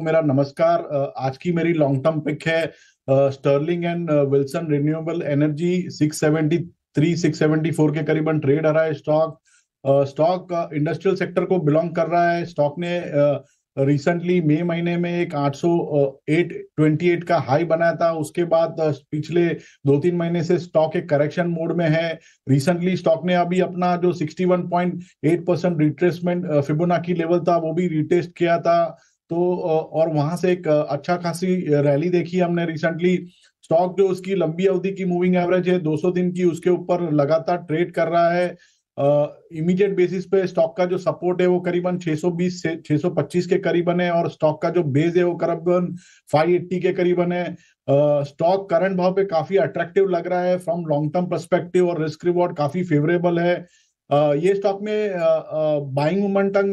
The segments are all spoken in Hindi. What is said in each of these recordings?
मेरा नमस्कार आज की मेरी लॉन्ग टर्म पिक है Sterling and Wilson renewable energy 673 674 के करीबन ट्रेड आ रहा है स्टॉक स्टॉक इंडस्ट्रियल सेक्टर को बिलोंग कर रहा है स्टॉक ने रिसेंटली मई महीने में एक 828 का हाई बनाया था उसके बाद पिछले दो तीन महीने से स्टॉक एक करेक्शन मोड में है रिसेंटली स्टॉक ने अभी अपना जो 61.8 परसेंट रिट्रेसमेंट फिबोनाकी लेवल था वो भी रिटेस्ट किया था तो और वहां से एक अच्छा खासी रैली देखी हमने रिसेंटली स्टॉक जो उसकी लंबी अवधि की मूविंग एवरेज है 200 दिन की उसके ऊपर लगातार ट्रेड कर रहा है इमीडिएट बेसिस पे स्टॉक का जो सपोर्ट है वो करीबन 620 से 625 के करीबन है और स्टॉक का जो बेस है वो करीबन 580 के करीबन है स्टॉक करंट भाव पे काफी अट्रैक्टिव लग रहा है फ्रॉम लॉन्ग टर्म परस्पेक्टिव और रिस्क रिवॉर्ड काफी फेवरेबल है uh, ये स्टॉक में बाइंग मोमेंटम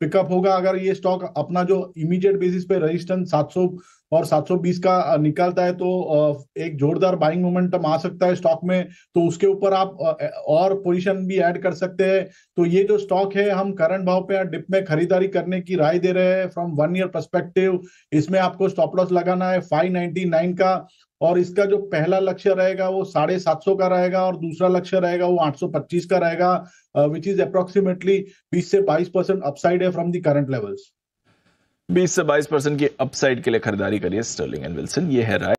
पिकअप होगा अगर ये स्टॉक अपना जो इमीडिएट बेसिस पे रेजिस्टेंस 700 और 720 का निकालता है तो एक जोरदार बाइंग मोमेंटम आ सकता है स्टॉक में तो उसके ऊपर आप और पोजीशन भी ऐड कर सकते हैं तो ये जो स्टॉक है हम करंट भाव पे डिप में खरीदारी करने की राय दे रहे हैं फ्रॉम वन ईयर परस्पेक्टिव इसमें आपको स्टॉप लॉस लगाना है फाइव का और इसका जो पहला लक्ष्य रहेगा वो साढ़े सात सौ का रहेगा और दूसरा लक्ष्य रहेगा वो आठ सौ पच्चीस का रहेगा विच इज अप्रोक्सीमेटली बीस से बाईस परसेंट अपसाइड है फ्रॉम दी करंट लेवल्स बीस से बाईस परसेंट की अपसाइड के लिए खरीदारी करिए स्टर्लिंग एंड विल्सन ये है राय